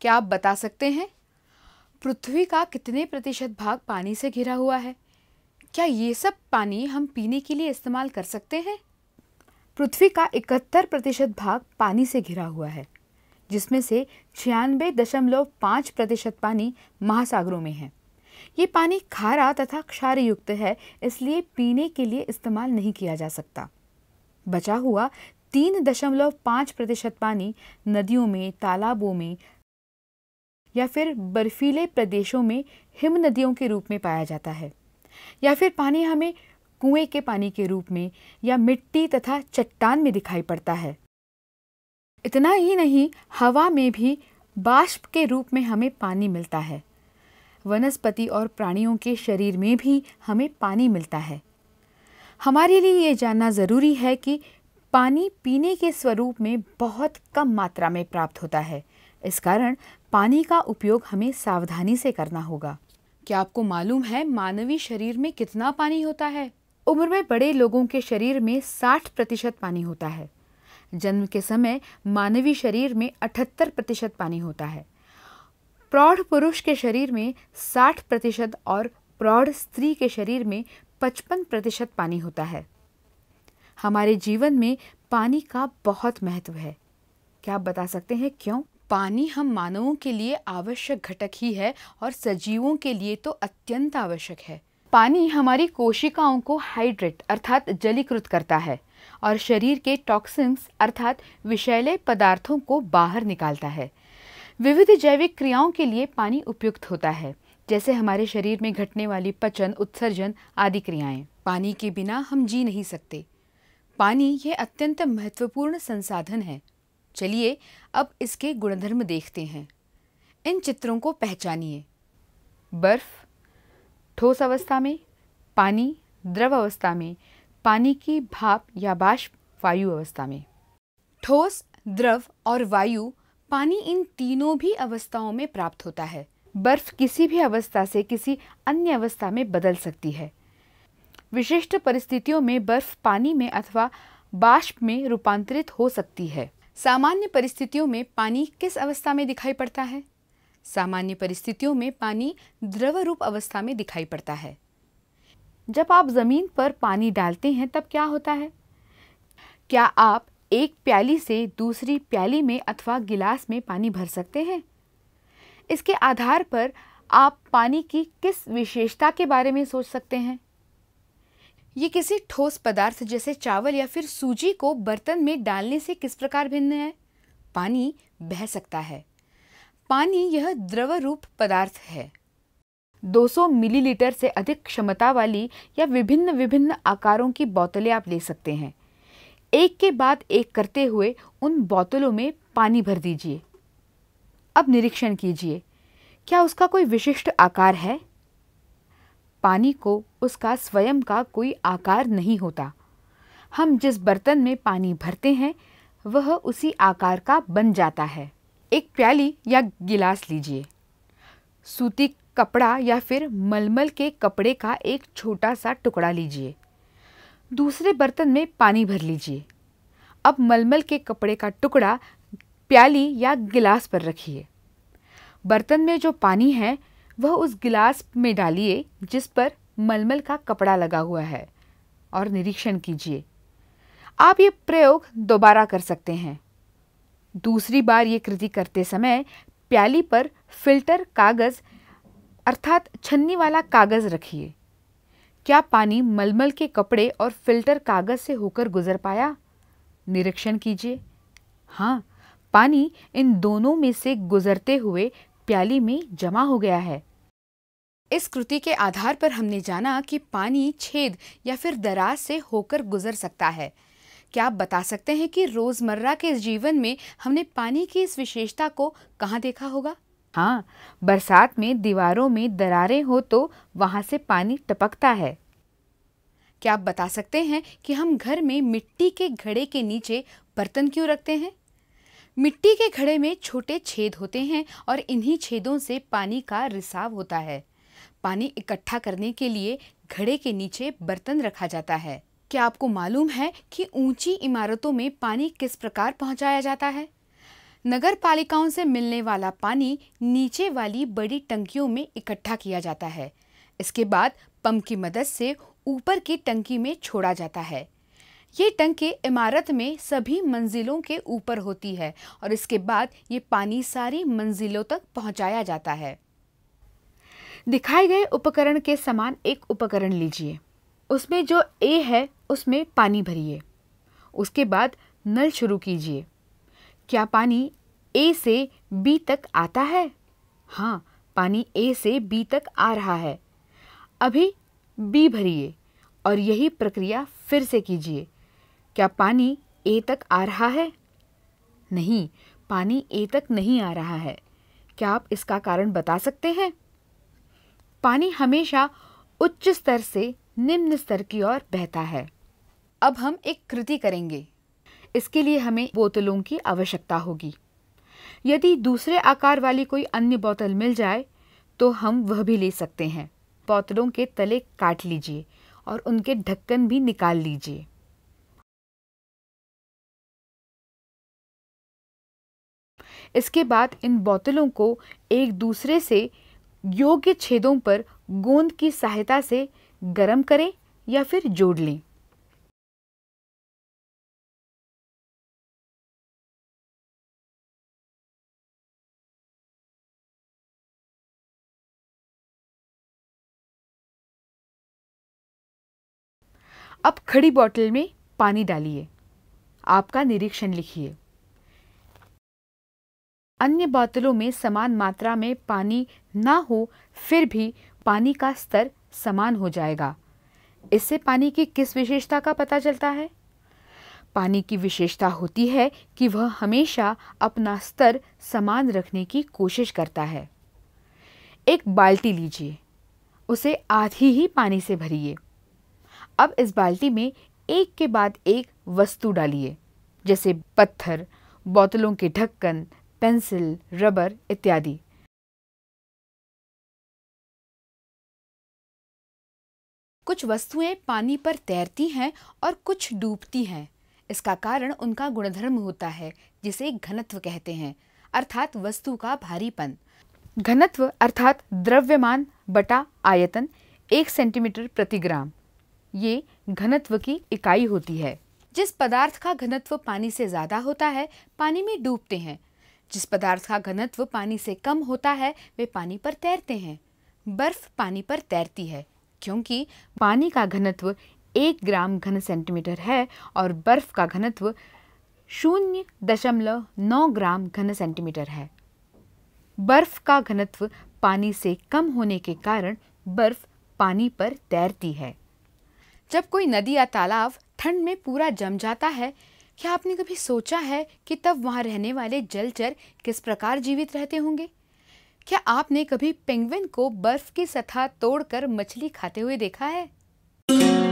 क्या आप बता सकते हैं पृथ्वी का कितने प्रतिशत भाग पानी से घिरा हुआ है क्या ये सब पानी हम पीने के लिए इस्तेमाल कर सकते हैं पृथ्वी का इकहत्तर प्रतिशत भाग पानी से घिरा हुआ है जिसमें से छियानबे दशमलव पाँच प्रतिशत पानी महासागरों में है ये पानी खारा तथा क्षार युक्त है इसलिए पीने के लिए इस्तेमाल नहीं किया जा सकता बचा हुआ तीन दशमलव पाँच प्रतिशत पानी नदियों में तालाबों में या फिर बर्फीले प्रदेशों में हिम नदियों के रूप में पाया जाता है या फिर पानी हमें कुएं के पानी के रूप में या मिट्टी तथा चट्टान में दिखाई पड़ता है इतना ही नहीं हवा में भी बाष्प के रूप में हमें पानी मिलता है वनस्पति और प्राणियों के शरीर में भी हमें पानी मिलता है हमारे लिए ये जानना ज़रूरी है कि पानी पीने के स्वरूप में बहुत कम मात्रा में प्राप्त होता है इस कारण पानी का उपयोग हमें सावधानी से करना होगा क्या आपको मालूम है मानवीय शरीर में कितना पानी होता है उम्र में बड़े लोगों के शरीर में 60 प्रतिशत पानी होता है जन्म के समय मानवीय शरीर में 78 प्रतिशत पानी होता है प्रौढ़ पुरुष के शरीर में 60 प्रतिशत और प्रौढ़ स्त्री के शरीर में 55 प्रतिशत पानी होता है हमारे जीवन में पानी का बहुत महत्व है क्या आप बता सकते हैं क्यों पानी हम मानवों के लिए आवश्यक घटक ही है और सजीवों के लिए तो अत्यंत आवश्यक है पानी हमारी कोशिकाओं को हाइड्रेट अर्थात जलीकृत करता है और शरीर के टॉक्सिन्स अर्थात विषैले पदार्थों को बाहर निकालता है विविध जैविक क्रियाओं के लिए पानी उपयुक्त होता है जैसे हमारे शरीर में घटने वाली पचन उत्सर्जन आदि क्रियाएं पानी के बिना हम जी नहीं सकते पानी यह अत्यंत महत्वपूर्ण संसाधन है चलिए अब इसके गुणधर्म देखते हैं इन चित्रों को पहचानिए बर्फ ठोस अवस्था में पानी द्रव अवस्था में पानी की भाप या बाष्प वायु अवस्था में ठोस द्रव और वायु पानी इन तीनों भी अवस्थाओं में प्राप्त होता है बर्फ किसी भी अवस्था से किसी अन्य अवस्था में बदल सकती है विशिष्ट परिस्थितियों में बर्फ पानी में अथवा बाष्प में रूपांतरित हो सकती है सामान्य परिस्थितियों में पानी किस अवस्था में दिखाई पड़ता है सामान्य परिस्थितियों में पानी द्रव रूप अवस्था में दिखाई पड़ता है जब आप ज़मीन पर पानी डालते हैं तब क्या होता है क्या आप एक प्याली से दूसरी प्याली में अथवा गिलास में पानी भर सकते हैं इसके आधार पर आप पानी की किस विशेषता के बारे में सोच सकते हैं ये किसी ठोस पदार्थ जैसे चावल या फिर सूजी को बर्तन में डालने से किस प्रकार भिन्न है पानी बह सकता है पानी यह द्रव रूप पदार्थ है 200 मिलीलीटर से अधिक क्षमता वाली या विभिन्न विभिन्न आकारों की बोतलें आप ले सकते हैं एक के बाद एक करते हुए उन बोतलों में पानी भर दीजिए अब निरीक्षण कीजिए क्या उसका कोई विशिष्ट आकार है पानी को उसका स्वयं का कोई आकार नहीं होता हम जिस बर्तन में पानी भरते हैं वह उसी आकार का बन जाता है एक प्याली या गिलास लीजिए सूती कपड़ा या फिर मलमल के कपड़े का एक छोटा सा टुकड़ा लीजिए दूसरे बर्तन में पानी भर लीजिए अब मलमल के कपड़े का टुकड़ा प्याली या गिलास पर रखिए बर्तन में जो पानी है वह उस गिलास में डालिए जिस पर मलमल का कपड़ा लगा हुआ है और निरीक्षण कीजिए आप ये प्रयोग दोबारा कर सकते हैं दूसरी बार ये कृति करते समय प्याली पर फिल्टर कागज़ अर्थात छन्नी वाला कागज़ रखिए क्या पानी मलमल के कपड़े और फिल्टर कागज़ से होकर गुजर पाया निरीक्षण कीजिए हाँ पानी इन दोनों में से गुजरते हुए प्याली में जमा हो गया है इस कृति के आधार पर हमने जाना कि पानी छेद या फिर दराज से होकर गुजर सकता है क्या आप बता सकते हैं कि रोज़मर्रा के जीवन में हमने पानी की इस विशेषता को कहाँ देखा होगा हाँ बरसात में दीवारों में दरारें हो तो वहाँ से पानी टपकता है क्या आप बता सकते हैं कि हम घर में मिट्टी के घड़े के नीचे बर्तन क्यों रखते हैं मिट्टी के घड़े में छोटे छेद होते हैं और इन्हीं छेदों से पानी का रिसाव होता है पानी इकट्ठा करने के लिए घड़े के नीचे बर्तन रखा जाता है क्या आपको मालूम है कि ऊंची इमारतों में पानी किस प्रकार पहुंचाया जाता है नगर पालिकाओं से मिलने वाला पानी नीचे वाली बड़ी टंकियों में इकट्ठा किया जाता है इसके बाद पंप की मदद से ऊपर की टंकी में छोड़ा जाता है ये टंकी इमारत में सभी मंजिलों के ऊपर होती है और इसके बाद ये पानी सारी मंजिलों तक पहुंचाया जाता है दिखाए गए उपकरण के समान एक उपकरण लीजिए उसमें जो ए है उसमें पानी भरिए उसके बाद नल शुरू कीजिए क्या पानी ए से बी तक आता है हाँ पानी ए से बी तक आ रहा है अभी बी भरिए और यही प्रक्रिया फिर से कीजिए क्या पानी ए तक आ रहा है नहीं पानी ए तक नहीं आ रहा है क्या आप इसका कारण बता सकते हैं पानी हमेशा उच्च स्तर से निम्न स्तर की ओर बहता है अब हम एक कृति करेंगे इसके लिए हमें बोतलों की आवश्यकता होगी यदि दूसरे आकार वाली कोई अन्य बोतल मिल जाए तो हम वह भी ले सकते हैं बोतलों के तले काट लीजिए और उनके ढक्कन भी निकाल लीजिए इसके बाद इन बोतलों को एक दूसरे से योग्य छेदों पर गोंद की सहायता से गर्म करें या फिर जोड़ लें अब खड़ी बॉटल में पानी डालिए आपका निरीक्षण लिखिए अन्य बोतलों में समान मात्रा में पानी ना हो फिर भी पानी का स्तर समान हो जाएगा इससे पानी की किस विशेषता का पता चलता है पानी की विशेषता होती है कि वह हमेशा अपना स्तर समान रखने की कोशिश करता है एक बाल्टी लीजिए उसे आधी ही पानी से भरिए अब इस बाल्टी में एक के बाद एक वस्तु डालिए जैसे पत्थर बोतलों के ढक्कन पेंसिल रबर इत्यादि कुछ वस्तुएं पानी पर तैरती हैं और कुछ डूबती हैं इसका कारण उनका गुणधर्म होता है जिसे घनत्व कहते हैं अर्थात वस्तु का भारीपन घनत्व अर्थात द्रव्यमान बटा आयतन एक सेंटीमीटर प्रति ग्राम ये घनत्व की इकाई होती है जिस पदार्थ का घनत्व पानी से ज़्यादा होता है पानी में डूबते हैं जिस पदार्थ का घनत्व पानी से कम होता है वे पानी पर तैरते हैं बर्फ पानी पर तैरती है क्योंकि पानी का घनत्व एक ग्राम घन सेंटीमीटर है और बर्फ का घनत्व शून्य दशमलव नौ ग्राम घन सेंटीमीटर है बर्फ का घनत्व पानी से कम होने के कारण बर्फ पानी पर तैरती है जब कोई नदी या तालाब ठंड में पूरा जम जाता है क्या आपने कभी सोचा है कि तब वहाँ रहने वाले जलचर किस प्रकार जीवित रहते होंगे क्या आपने कभी पेंगुइन को बर्फ की सतह तोड़कर मछली खाते हुए देखा है